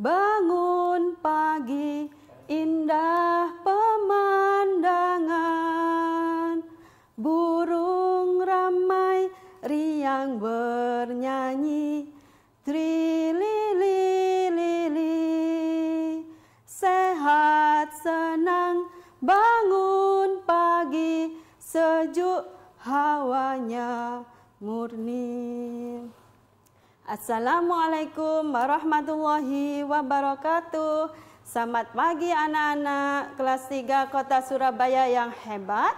Bangun pagi, indah pemandangan. Burung ramai riang bernyanyi. trili Sehat senang bangun pagi, sejuk hawanya murni. Assalamualaikum warahmatullahi wabarakatuh. Selamat pagi anak-anak kelas 3 Kota Surabaya yang hebat,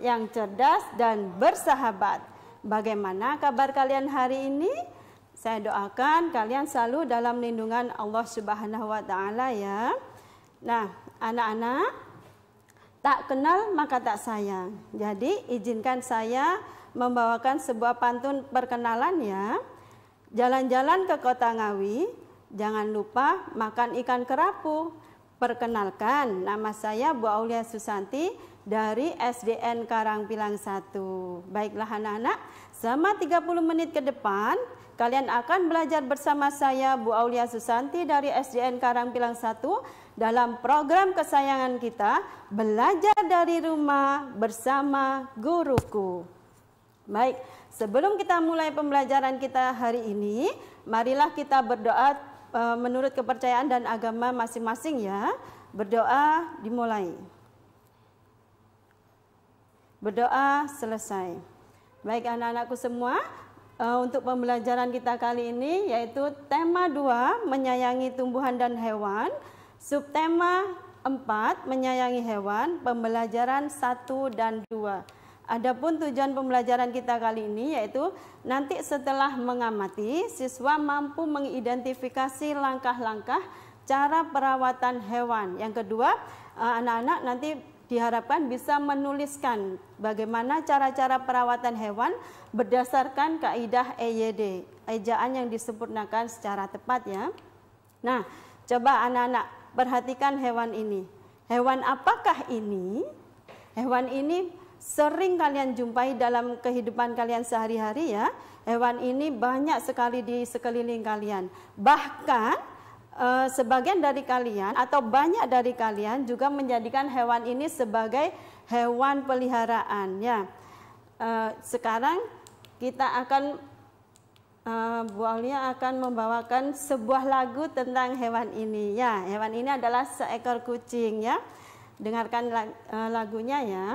yang cerdas dan bersahabat. Bagaimana kabar kalian hari ini? Saya doakan kalian selalu dalam lindungan Allah Subhanahu wa taala ya. Nah, anak-anak tak kenal maka tak sayang. Jadi izinkan saya membawakan sebuah pantun perkenalan ya. Jalan-jalan ke kota Ngawi, jangan lupa makan ikan kerapu. Perkenalkan, nama saya Bu Aulia Susanti dari SDN Karangpilang 1. Baiklah anak-anak, selama 30 menit ke depan, kalian akan belajar bersama saya Bu Aulia Susanti dari SDN Karangpilang 1 dalam program kesayangan kita, Belajar dari Rumah Bersama Guruku. Baik, Sebelum kita mulai pembelajaran kita hari ini, marilah kita berdoa e, menurut kepercayaan dan agama masing-masing ya. Berdoa dimulai. Berdoa selesai. Baik anak-anakku semua, e, untuk pembelajaran kita kali ini yaitu tema 2 menyayangi tumbuhan dan hewan, subtema 4 menyayangi hewan, pembelajaran 1 dan 2. Adapun tujuan pembelajaran kita kali ini yaitu nanti setelah mengamati siswa mampu mengidentifikasi langkah-langkah cara perawatan hewan. Yang kedua, eh, anak-anak nanti diharapkan bisa menuliskan bagaimana cara-cara perawatan hewan berdasarkan kaidah EYD, ejaan yang disempurnakan secara tepat ya. Nah, coba anak-anak perhatikan hewan ini. Hewan apakah ini? Hewan ini sering kalian jumpai dalam kehidupan kalian sehari-hari ya. Hewan ini banyak sekali di sekeliling kalian. Bahkan eh, sebagian dari kalian atau banyak dari kalian juga menjadikan hewan ini sebagai hewan peliharaan ya. Eh, sekarang kita akan uh, eh, Bu Aulia akan membawakan sebuah lagu tentang hewan ini ya. Hewan ini adalah seekor kucing ya. Dengarkan eh, lagunya ya.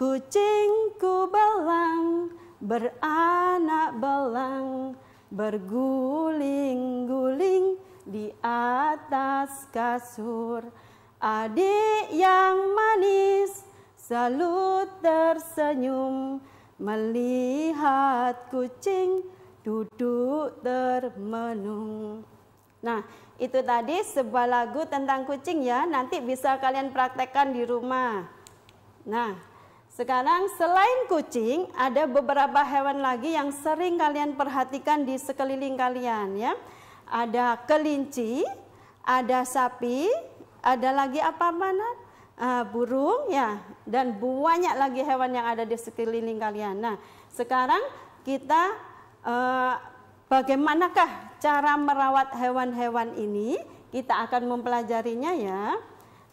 Kucingku belang, beranak belang, berguling-guling di atas kasur. Adik yang manis selalu tersenyum melihat kucing duduk termenung. Nah, itu tadi sebuah lagu tentang kucing ya. Nanti bisa kalian praktekkan di rumah. Nah, sekarang selain kucing, ada beberapa hewan lagi yang sering kalian perhatikan di sekeliling kalian ya. Ada kelinci, ada sapi, ada lagi apa mana? Uh, burung ya dan banyak lagi hewan yang ada di sekeliling kalian. Nah, sekarang kita uh, bagaimanakah cara merawat hewan-hewan ini? Kita akan mempelajarinya ya.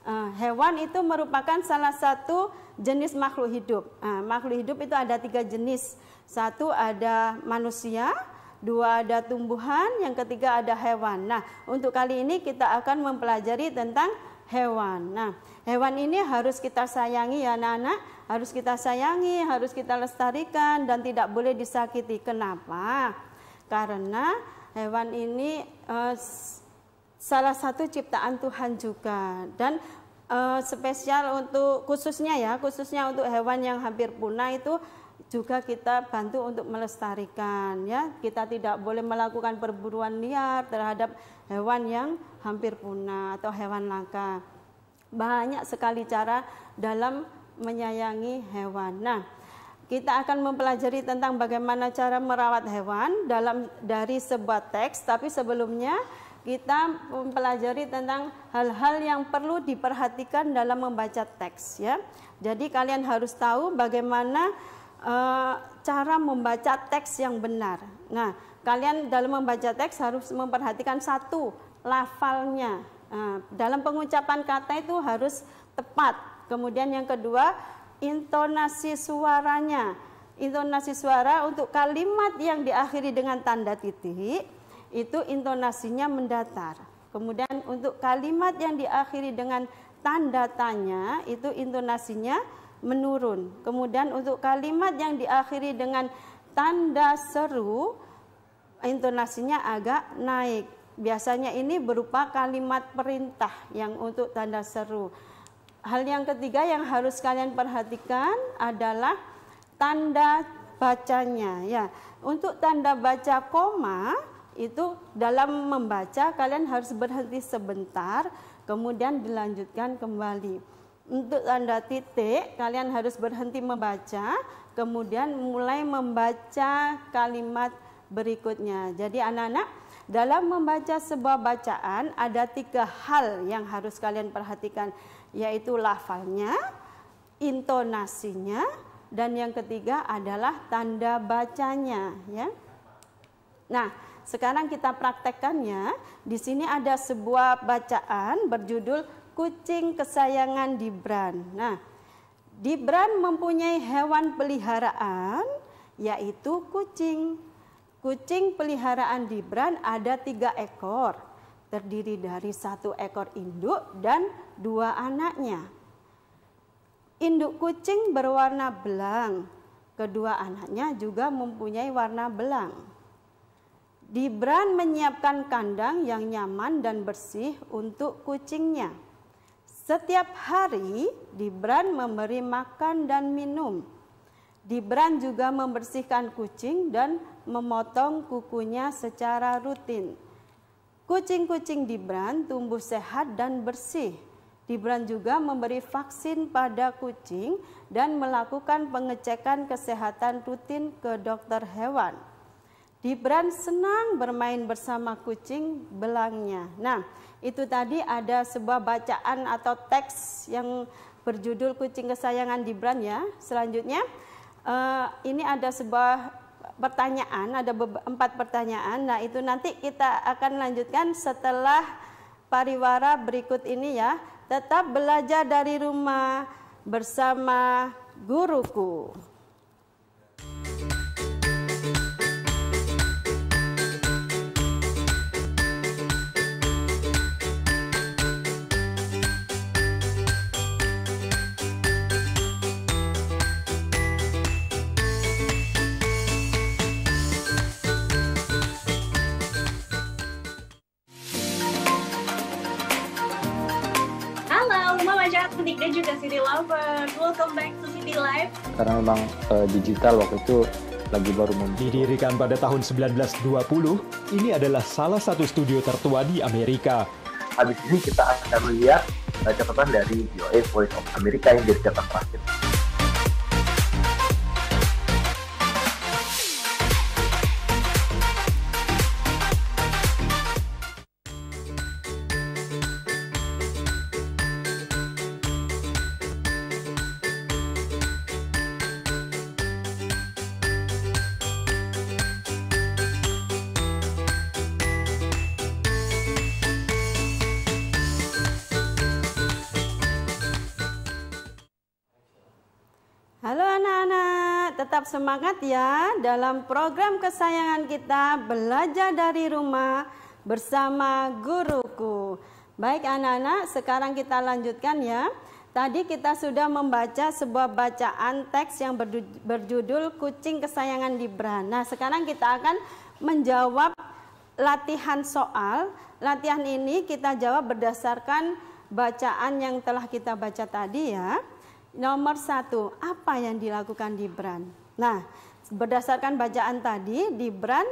Eh, hewan itu merupakan salah satu jenis makhluk hidup. Uh, makhluk hidup itu ada tiga jenis. Satu ada manusia, dua ada tumbuhan, yang ketiga ada hewan. Nah, untuk kali ini kita akan mempelajari tentang hewan. Nah, hewan ini harus kita sayangi ya anak-anak, harus kita sayangi, harus kita lestarikan dan tidak boleh disakiti. Kenapa? Karena hewan ini eh, salah satu ciptaan Tuhan juga dan uh, spesial untuk khususnya ya khususnya untuk hewan yang hampir punah itu juga kita bantu untuk melestarikan ya kita tidak boleh melakukan perburuan liar terhadap hewan yang hampir punah atau hewan langka banyak sekali cara dalam menyayangi hewan nah kita akan mempelajari tentang bagaimana cara merawat hewan dalam dari sebuah teks tapi sebelumnya kita mempelajari tentang hal-hal yang perlu diperhatikan dalam membaca teks ya. Jadi kalian harus tahu bagaimana e, cara membaca teks yang benar. Nah, kalian dalam membaca teks harus memperhatikan satu lafalnya. E, dalam pengucapan kata itu harus tepat. Kemudian yang kedua, intonasi suaranya. Intonasi suara untuk kalimat yang diakhiri dengan tanda titik itu intonasinya mendatar. Kemudian untuk kalimat yang diakhiri dengan tanda tanya itu intonasinya menurun. Kemudian untuk kalimat yang diakhiri dengan tanda seru intonasinya agak naik. Biasanya ini berupa kalimat perintah yang untuk tanda seru. Hal yang ketiga yang harus kalian perhatikan adalah tanda bacanya ya. Untuk tanda baca koma itu dalam membaca kalian harus berhenti sebentar kemudian dilanjutkan kembali. Untuk tanda titik kalian harus berhenti membaca kemudian mulai membaca kalimat berikutnya. Jadi anak-anak dalam membaca sebuah bacaan ada tiga hal yang harus kalian perhatikan yaitu lafalnya, intonasinya, dan yang ketiga adalah tanda bacanya ya. Nah, sekarang kita praktekkannya. Di sini ada sebuah bacaan berjudul Kucing Kesayangan Dibran. Nah, Dibran mempunyai hewan peliharaan yaitu kucing. Kucing peliharaan Dibran ada tiga ekor, terdiri dari satu ekor induk dan dua anaknya. Induk kucing berwarna belang, kedua anaknya juga mempunyai warna belang. Dibran menyiapkan kandang yang nyaman dan bersih untuk kucingnya. Setiap hari, Dibran memberi makan dan minum. Dibran juga membersihkan kucing dan memotong kukunya secara rutin. Kucing-kucing Dibran tumbuh sehat dan bersih. Dibran juga memberi vaksin pada kucing dan melakukan pengecekan kesehatan rutin ke dokter hewan. Dibran senang bermain bersama kucing belangnya. Nah, itu tadi ada sebuah bacaan atau teks yang berjudul Kucing Kesayangan Dibran ya. Selanjutnya, eh, ini ada sebuah pertanyaan, ada empat pertanyaan. Nah, itu nanti kita akan lanjutkan setelah pariwara berikut ini ya. Tetap belajar dari rumah bersama guruku. dan iya juga City Lover. Welcome back to City Life. Karena memang uh, digital waktu itu lagi baru muncul. Didirikan pada tahun 1920, ini adalah salah satu studio tertua di Amerika. Habis ini kita akan melihat eh, catatan dari VOA Voice of America yang jadi catatan terakhir. tetap semangat ya dalam program kesayangan kita Belajar dari Rumah bersama guruku. Baik anak-anak, sekarang kita lanjutkan ya. Tadi kita sudah membaca sebuah bacaan teks yang berjudul Kucing Kesayangan Dibra. Nah, sekarang kita akan menjawab latihan soal. Latihan ini kita jawab berdasarkan bacaan yang telah kita baca tadi ya. Nomor satu, apa yang dilakukan di Gibran? Nah, berdasarkan bacaan tadi di Brand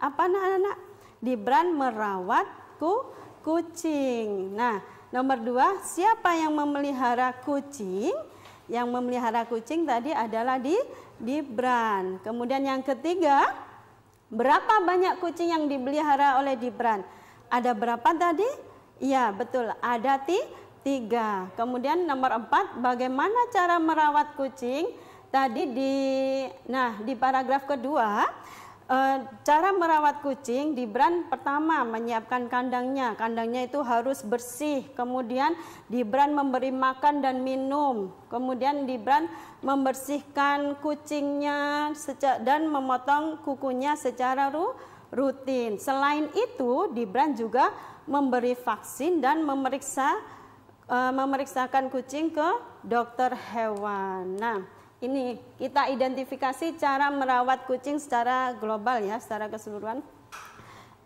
apa anak-anak? Di Brand merawat ku kucing. Nah, nomor dua siapa yang memelihara kucing? Yang memelihara kucing tadi adalah di di Kemudian yang ketiga, berapa banyak kucing yang dipelihara oleh di Brand? Ada berapa tadi? Iya, betul. Ada tiga. Kemudian nomor empat, bagaimana cara merawat kucing? tadi di nah di paragraf kedua eh, cara merawat kucing di brand pertama menyiapkan kandangnya. Kandangnya itu harus bersih. Kemudian di brand memberi makan dan minum. Kemudian di brand membersihkan kucingnya dan memotong kukunya secara rutin. Selain itu, di brand juga memberi vaksin dan memeriksa eh, memeriksakan kucing ke dokter hewan. Nah, ini kita identifikasi cara merawat kucing secara global ya, secara keseluruhan.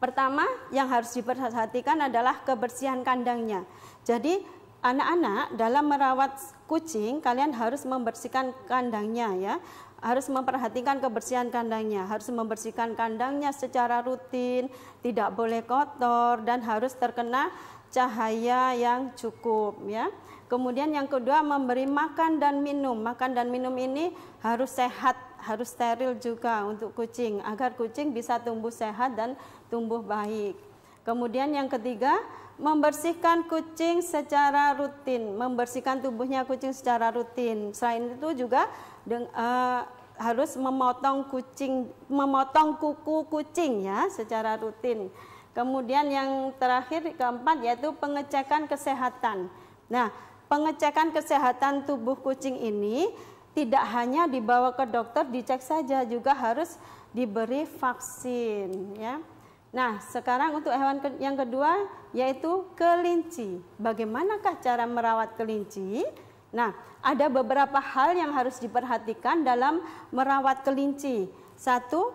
Pertama yang harus diperhatikan adalah kebersihan kandangnya. Jadi anak-anak dalam merawat kucing kalian harus membersihkan kandangnya ya harus memperhatikan kebersihan kandangnya, harus membersihkan kandangnya secara rutin, tidak boleh kotor dan harus terkena cahaya yang cukup ya. Kemudian yang kedua memberi makan dan minum. Makan dan minum ini harus sehat, harus steril juga untuk kucing agar kucing bisa tumbuh sehat dan tumbuh baik. Kemudian yang ketiga membersihkan kucing secara rutin, membersihkan tubuhnya kucing secara rutin. Selain itu juga deng, uh, harus memotong kucing, memotong kuku kucing ya secara rutin. Kemudian yang terakhir keempat yaitu pengecekan kesehatan. Nah, pengecekan kesehatan tubuh kucing ini tidak hanya dibawa ke dokter dicek saja juga harus diberi vaksin ya. Nah, sekarang untuk hewan yang kedua yaitu kelinci. Bagaimanakah cara merawat kelinci? Nah, ada beberapa hal yang harus diperhatikan dalam merawat kelinci. Satu,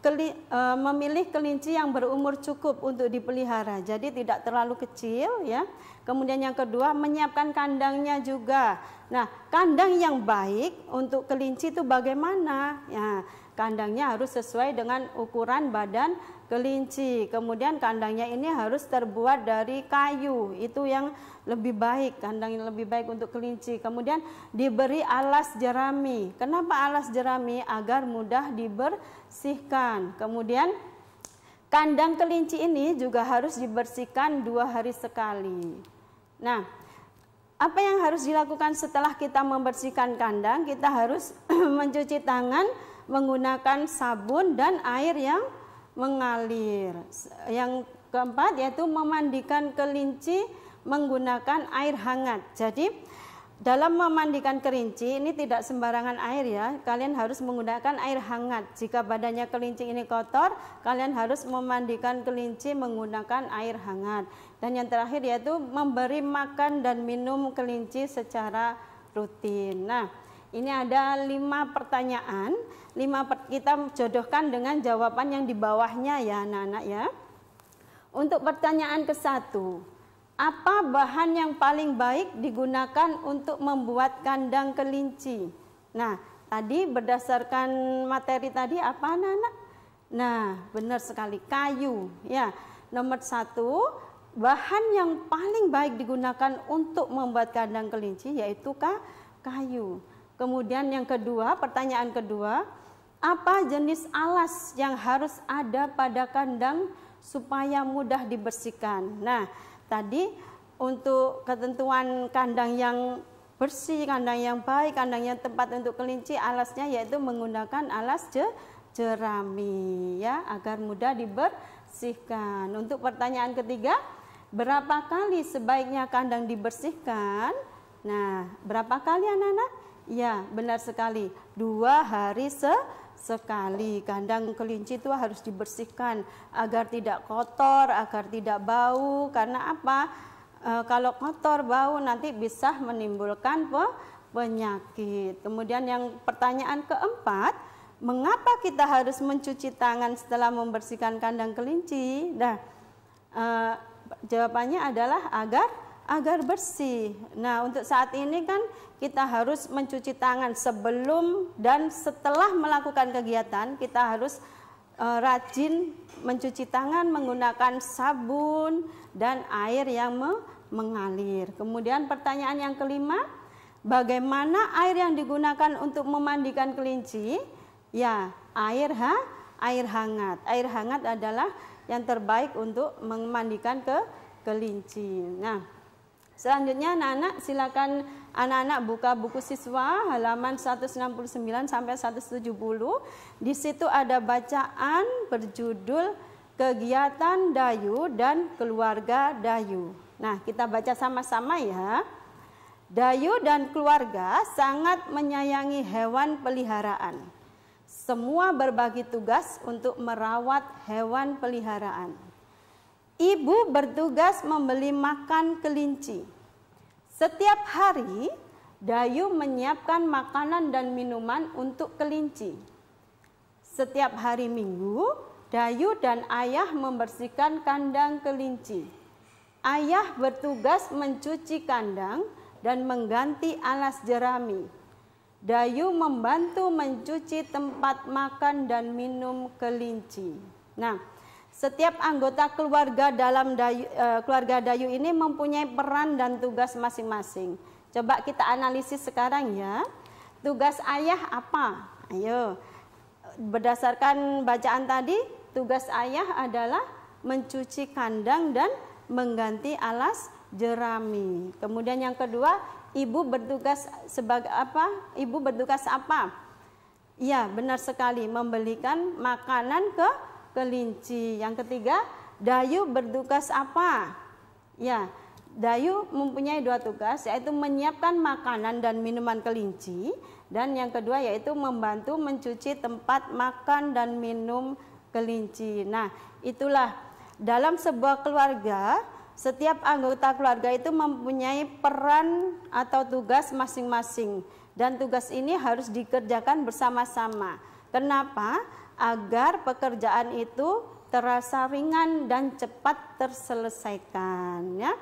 keli, e, memilih kelinci yang berumur cukup untuk dipelihara. Jadi tidak terlalu kecil ya. Kemudian yang kedua menyiapkan kandangnya juga. Nah, kandang yang baik untuk kelinci itu bagaimana? Ya, kandangnya harus sesuai dengan ukuran badan kelinci. Kemudian kandangnya ini harus terbuat dari kayu. Itu yang lebih baik, kandang yang lebih baik untuk kelinci. Kemudian diberi alas jerami. Kenapa alas jerami? Agar mudah dibersihkan. Kemudian kandang kelinci ini juga harus dibersihkan dua hari sekali. Nah, apa yang harus dilakukan setelah kita membersihkan kandang? Kita harus mencuci tangan menggunakan sabun dan air yang mengalir. Yang keempat yaitu memandikan kelinci menggunakan air hangat. Jadi dalam memandikan kelinci ini tidak sembarangan air ya. Kalian harus menggunakan air hangat. Jika badannya kelinci ini kotor, kalian harus memandikan kelinci menggunakan air hangat. Dan yang terakhir yaitu memberi makan dan minum kelinci secara rutin. Nah, ini ada lima pertanyaan. Lima per kita jodohkan dengan jawaban yang di bawahnya ya anak-anak ya. Untuk pertanyaan ke satu, apa bahan yang paling baik digunakan untuk membuat kandang kelinci? Nah, tadi berdasarkan materi tadi apa anak-anak? Nah, benar sekali kayu. Ya, nomor satu bahan yang paling baik digunakan untuk membuat kandang kelinci yaitu kayu. Kemudian yang kedua, pertanyaan kedua, apa jenis alas yang harus ada pada kandang supaya mudah dibersihkan? Nah, Tadi untuk ketentuan kandang yang bersih, kandang yang baik, kandang yang tempat untuk kelinci, alasnya yaitu menggunakan alas je, jerami ya agar mudah dibersihkan. Untuk pertanyaan ketiga, berapa kali sebaiknya kandang dibersihkan? Nah, berapa kali anak-anak? Ya, benar sekali. Dua hari se sekali. Kandang kelinci itu harus dibersihkan agar tidak kotor, agar tidak bau. Karena apa? E, kalau kotor, bau nanti bisa menimbulkan pe penyakit. Kemudian yang pertanyaan keempat, mengapa kita harus mencuci tangan setelah membersihkan kandang kelinci? Nah, e, jawabannya adalah agar agar bersih. Nah, untuk saat ini kan kita harus mencuci tangan sebelum dan setelah melakukan kegiatan kita harus e, rajin mencuci tangan menggunakan sabun dan air yang mengalir. Kemudian pertanyaan yang kelima, bagaimana air yang digunakan untuk memandikan kelinci? Ya, air ha air hangat. Air hangat adalah yang terbaik untuk memandikan ke kelinci. Nah, selanjutnya anak-anak silakan Anak-anak buka buku siswa halaman 169 sampai 170. Di situ ada bacaan berjudul Kegiatan Dayu dan Keluarga Dayu. Nah, kita baca sama-sama ya. Dayu dan keluarga sangat menyayangi hewan peliharaan. Semua berbagi tugas untuk merawat hewan peliharaan. Ibu bertugas membeli makan kelinci setiap hari, Dayu menyiapkan makanan dan minuman untuk kelinci. Setiap hari Minggu, Dayu dan ayah membersihkan kandang kelinci. Ayah bertugas mencuci kandang dan mengganti alas jerami. Dayu membantu mencuci tempat makan dan minum kelinci. Nah, setiap anggota keluarga dalam dayu, eh, keluarga Dayu ini mempunyai peran dan tugas masing-masing. Coba kita analisis sekarang ya. Tugas ayah apa? Ayo. Berdasarkan bacaan tadi, tugas ayah adalah mencuci kandang dan mengganti alas jerami. Kemudian yang kedua, ibu bertugas sebagai apa? Ibu bertugas apa? Iya, benar sekali membelikan makanan ke kelinci. Yang ketiga, Dayu bertugas apa? Ya, Dayu mempunyai dua tugas yaitu menyiapkan makanan dan minuman kelinci dan yang kedua yaitu membantu mencuci tempat makan dan minum kelinci. Nah, itulah dalam sebuah keluarga setiap anggota keluarga itu mempunyai peran atau tugas masing-masing dan tugas ini harus dikerjakan bersama-sama. Kenapa? agar pekerjaan itu terasa ringan dan cepat terselesaikan ya.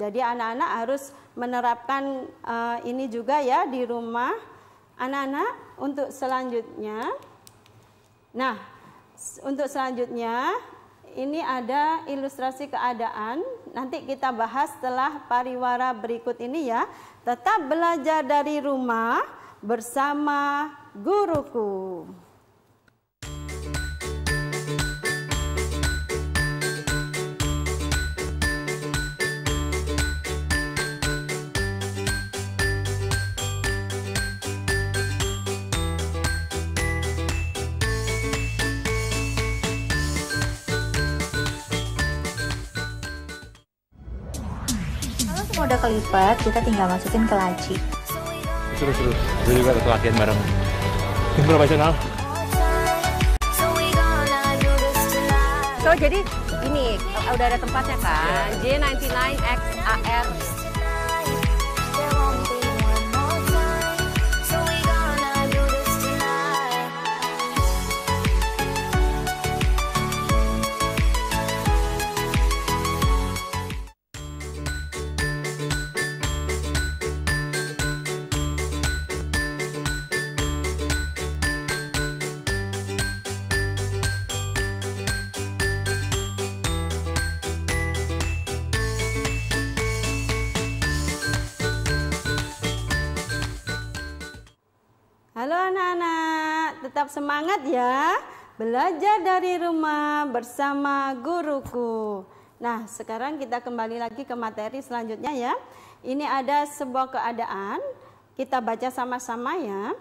Jadi anak-anak harus menerapkan uh, ini juga ya di rumah anak-anak untuk selanjutnya. Nah, untuk selanjutnya ini ada ilustrasi keadaan. Nanti kita bahas setelah pariwara berikut ini ya. Tetap belajar dari rumah bersama guruku. udah kelipat, kita tinggal masukin ke laci. Seru-seru. Gue juga ikut latihan bareng tim profesional. So, jadi ini udah ada tempatnya kan? Iya. J99XAR tetap semangat ya. Belajar dari rumah bersama guruku. Nah, sekarang kita kembali lagi ke materi selanjutnya ya. Ini ada sebuah keadaan, kita baca sama-sama ya.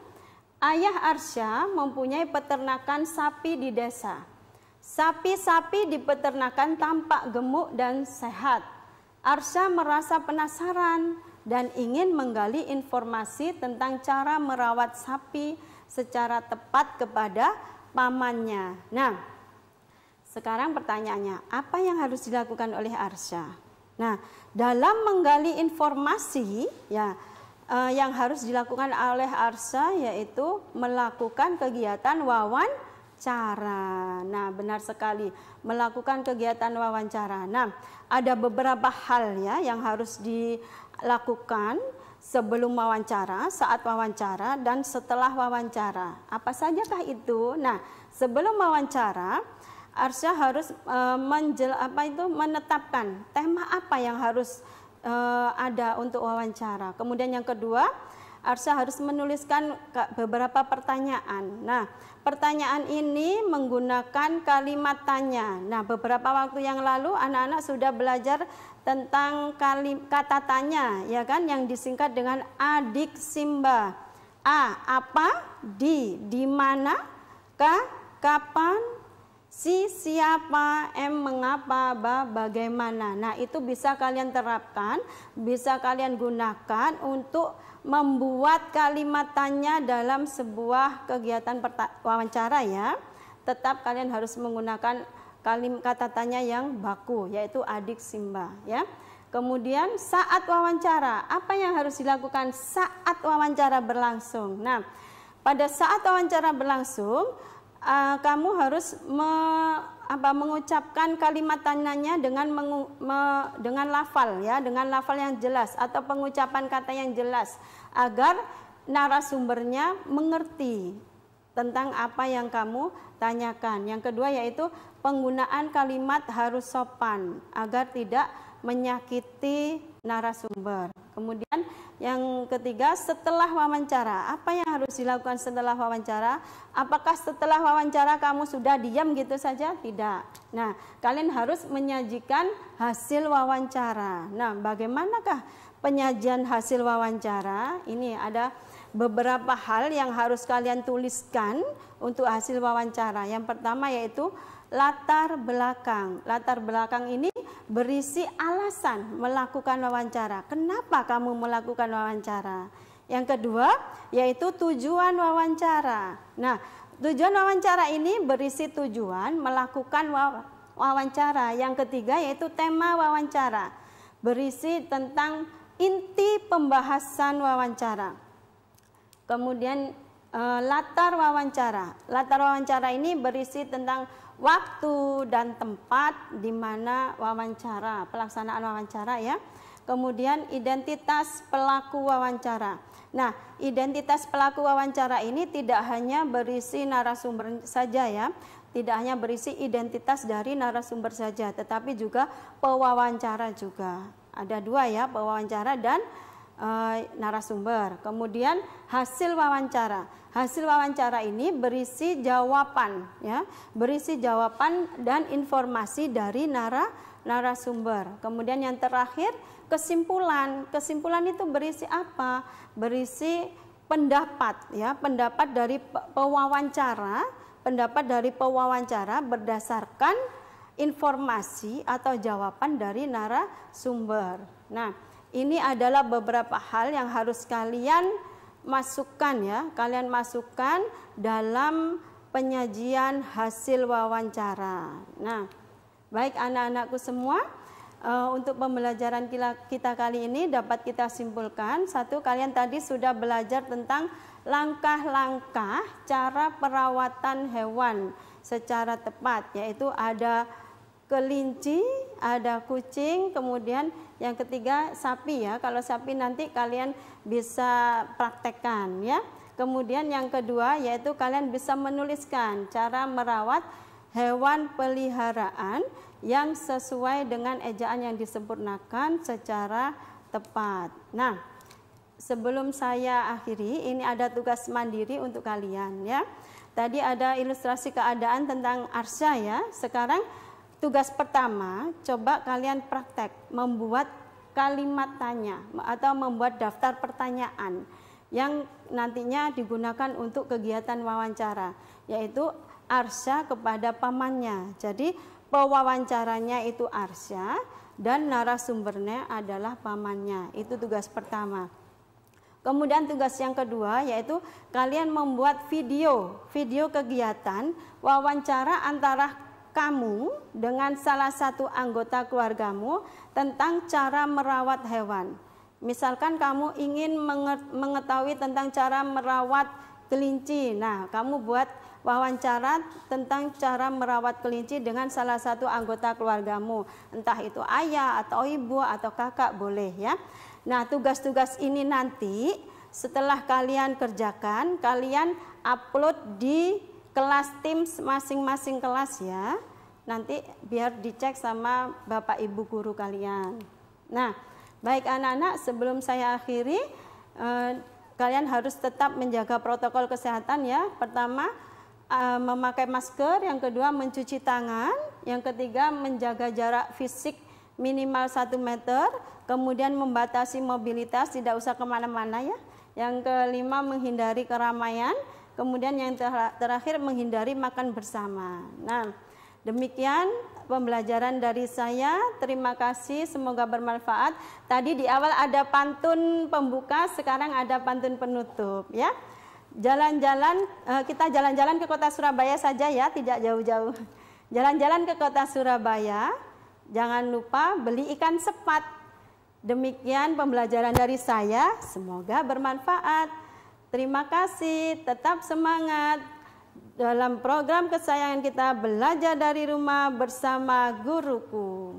Ayah Arsya mempunyai peternakan sapi di desa. Sapi-sapi di peternakan tampak gemuk dan sehat. Arsya merasa penasaran dan ingin menggali informasi tentang cara merawat sapi secara tepat kepada pamannya. Nah, sekarang pertanyaannya, apa yang harus dilakukan oleh Arsha? Nah, dalam menggali informasi ya eh, yang harus dilakukan oleh Arsha yaitu melakukan kegiatan wawancara. Nah, benar sekali, melakukan kegiatan wawancara. Nah, ada beberapa hal ya yang harus dilakukan sebelum wawancara, saat wawancara, dan setelah wawancara. Apa sajakah itu? Nah, sebelum wawancara, Arsya harus e, menjel, apa itu menetapkan tema apa yang harus e, ada untuk wawancara. Kemudian yang kedua, Arsa harus menuliskan beberapa pertanyaan. Nah, pertanyaan ini menggunakan kalimat tanya. Nah, beberapa waktu yang lalu anak-anak sudah belajar tentang kata tanya, ya kan, yang disingkat dengan adik simba. A. Apa? Di. Di mana? K. Kapan? Si siapa, M mengapa, ba bagaimana. Nah, itu bisa kalian terapkan, bisa kalian gunakan untuk membuat kalimat tanya dalam sebuah kegiatan wawancara ya, tetap kalian harus menggunakan kalimat kata tanya yang baku yaitu adik Simba ya. Kemudian saat wawancara, apa yang harus dilakukan saat wawancara berlangsung? Nah, pada saat wawancara berlangsung, uh, kamu harus me apa mengucapkan kalimat tanyanya dengan mengu, me, dengan lafal ya, dengan lafal yang jelas atau pengucapan kata yang jelas agar narasumbernya mengerti tentang apa yang kamu tanyakan. Yang kedua yaitu penggunaan kalimat harus sopan agar tidak menyakiti narasumber. Kemudian yang ketiga, setelah wawancara, apa yang harus dilakukan setelah wawancara? Apakah setelah wawancara kamu sudah diam gitu saja? Tidak. Nah, kalian harus menyajikan hasil wawancara. Nah, bagaimanakah penyajian hasil wawancara? Ini ada beberapa hal yang harus kalian tuliskan untuk hasil wawancara. Yang pertama yaitu latar belakang. Latar belakang ini berisi alasan melakukan wawancara. Kenapa kamu melakukan wawancara? Yang kedua, yaitu tujuan wawancara. Nah, tujuan wawancara ini berisi tujuan melakukan wawancara. Yang ketiga, yaitu tema wawancara. Berisi tentang inti pembahasan wawancara. Kemudian eh, latar wawancara. Latar wawancara ini berisi tentang waktu dan tempat di mana wawancara, pelaksanaan wawancara ya. Kemudian identitas pelaku wawancara. Nah, identitas pelaku wawancara ini tidak hanya berisi narasumber saja ya, tidak hanya berisi identitas dari narasumber saja, tetapi juga pewawancara juga. Ada dua ya, pewawancara dan e, narasumber. Kemudian hasil wawancara hasil wawancara ini berisi jawaban ya, berisi jawaban dan informasi dari nara narasumber. Kemudian yang terakhir kesimpulan. Kesimpulan itu berisi apa? Berisi pendapat ya, pendapat dari pewawancara, pendapat dari pewawancara berdasarkan informasi atau jawaban dari narasumber. Nah, ini adalah beberapa hal yang harus kalian masukkan ya, kalian masukkan dalam penyajian hasil wawancara. Nah, baik anak-anakku semua, eh, untuk pembelajaran kita kali ini dapat kita simpulkan satu kalian tadi sudah belajar tentang langkah-langkah cara perawatan hewan secara tepat yaitu ada kelinci, ada kucing, kemudian yang ketiga sapi ya, kalau sapi nanti kalian bisa praktekkan ya. Kemudian yang kedua yaitu kalian bisa menuliskan cara merawat hewan peliharaan yang sesuai dengan ejaan yang disempurnakan secara tepat. Nah, sebelum saya akhiri, ini ada tugas mandiri untuk kalian ya. Tadi ada ilustrasi keadaan tentang arsya ya. Sekarang Tugas pertama, coba kalian praktek membuat kalimat tanya atau membuat daftar pertanyaan yang nantinya digunakan untuk kegiatan wawancara, yaitu Arsya kepada pamannya. Jadi pewawancaranya itu Arsya dan narasumbernya adalah pamannya. Itu tugas pertama. Kemudian tugas yang kedua yaitu kalian membuat video, video kegiatan wawancara antara kamu dengan salah satu anggota keluargamu tentang cara merawat hewan. Misalkan kamu ingin mengetahui tentang cara merawat kelinci. Nah, kamu buat wawancara tentang cara merawat kelinci dengan salah satu anggota keluargamu, entah itu ayah atau ibu atau kakak boleh ya. Nah, tugas-tugas ini nanti setelah kalian kerjakan, kalian upload di kelas tim masing-masing kelas ya. Nanti biar dicek sama Bapak Ibu guru kalian. Nah, baik anak-anak sebelum saya akhiri eh, kalian harus tetap menjaga protokol kesehatan ya. Pertama eh, memakai masker, yang kedua mencuci tangan, yang ketiga menjaga jarak fisik minimal 1 meter, kemudian membatasi mobilitas, tidak usah kemana-mana ya. Yang kelima menghindari keramaian, Kemudian yang terakhir menghindari makan bersama. Nah, demikian pembelajaran dari saya. Terima kasih, semoga bermanfaat. Tadi di awal ada pantun pembuka, sekarang ada pantun penutup ya. Jalan-jalan eh, kita jalan-jalan ke kota Surabaya saja ya, tidak jauh-jauh. Jalan-jalan ke kota Surabaya, jangan lupa beli ikan sepat. Demikian pembelajaran dari saya, semoga bermanfaat. Terima kasih, tetap semangat dalam program kesayangan kita belajar dari rumah bersama guruku.